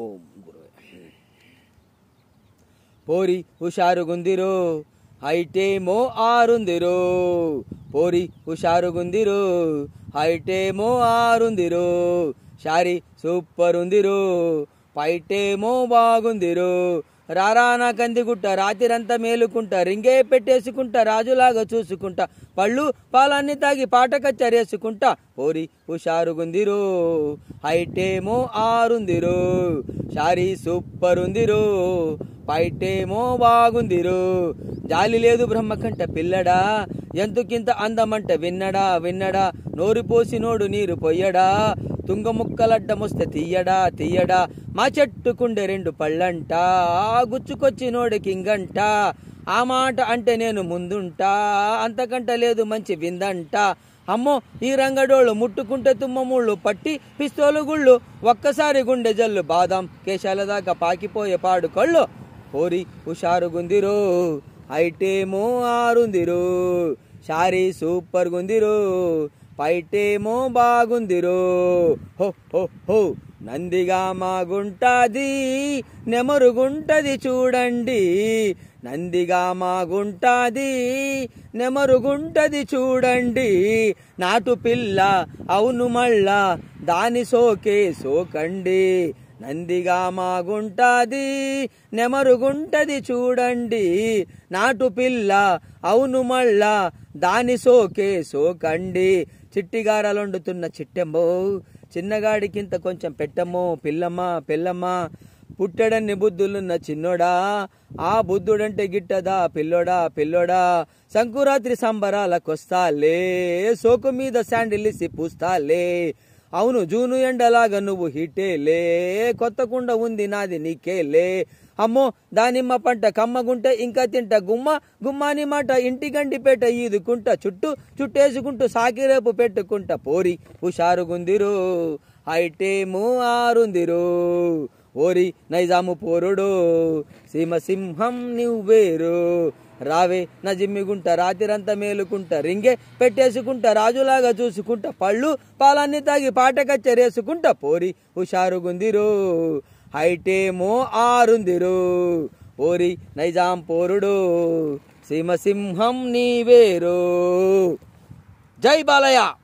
ఓం గురు పోరి హుషారుగుందిరో హైటేమో ఆరుందిరు పోరి హుషారుగుందిరో హైటేమో ఆరుందిరు శారీ సూపర్ ఉందిరో పైటేమో బాగుందిరు రారానా నా కందిగుట్ట రాతిరంతా మేలుకుంటా రింగే పెట్టేసుకుంటా రాజులాగా చూసుకుంటా పళ్ళు పాలన్నీ తాగి పాట కచ్చరేసుకుంటా ఓరి హుషారుగుందిరో హైటేమో ఆరుందిరో షారీ సూపర్ ఉందిరో పైటేమో బాగుందిరో జాలి లేదు బ్రహ్మకంట పిల్లడా ఎందుకింత అందమంట విన్నడా విన్నడా నోరు పోసి నోడు నీరు పొయ్యడా తుంగ ముక్కలడ్డమొస్తే తీయడా తీయడా మా చెట్టుకుండే రెండు పళ్ళంట గుచ్చుకొచ్చి కింగంట ఆ మాట అంటే నేను ముందుంటా అంతకంట లేదు మంచి విందంట అమ్మో ఈ రంగడోళ్ళు ముట్టుకుంటే తుమ్మముళ్ళు పట్టి పిస్తోలు గుళ్ళు ఒక్కసారి గుండె జల్లు బాదం కేశాల దాకా పాకిపోయే పాడు కళ్ళు పోరి హుషారుగుందిరో ఐటేమో ఆరుందిరో షారీ సూపర్గుందిరో పైటేమో బాగుందిరో హో హో హో నందిగా మాగుంటది నెమరుగుంటది చూడండి నందిగా మాగుంటది నెమరుగుంటది చూడండి నాటు పిల్ల అవును మళ్ళా దాని సోకే సోకండి నందిగా మాగుంటది నెమరుగుంటది చూడండి నాటు పిల్ల అవును మళ్ళా దాని సోకే సోకండి చిట్టిగారలొండుతున్న చిట్టెంబో చిన్నగాడికింత కొంచెం పెట్టమ్మో పిల్లమ్మ పిల్లమ్మ పుట్టడన్ని బుద్ధులున్న చిన్నోడా ఆ బుద్ధుడంటే గిట్టదా పిల్లోడా పిల్లోడా సంకురాత్రి సంబరాలకొస్తాలే సోకు మీద శాండిలిసి పూస్తాలే అవును జూను ఎండలాగా నువ్వు హిట్టేలే కొత్త కుండ ఉంది నాది నీకేలే అమ్మో దానిమ్మ పంట కమ్మగుంట ఇంకా తింట గుమ్మ అని మాట పేట ఈదుకుంట చుట్టూ చుట్టేసుకుంటూ సాకిరేపు పెట్టుకుంట పోరి హుషారుగుందిరు హైటేము ఆరుందిరు ఓరి నైజాము పోరుడు సింహం నువ్వేరు రావే నా జిమ్మిగుంట రాతిరంతా మేలుకుంట రింగే పెట్టేసుకుంట రాజులాగా చూసుకుంట పళ్ళు పాలాన్ని తాగి కచ్చరేసుకుంట పోరి హుషారుగుందిరు హైటేమో ఆరుందిరు ఓరి నైజాం పోరుడు నీ నీవేరు జై బాలయ్య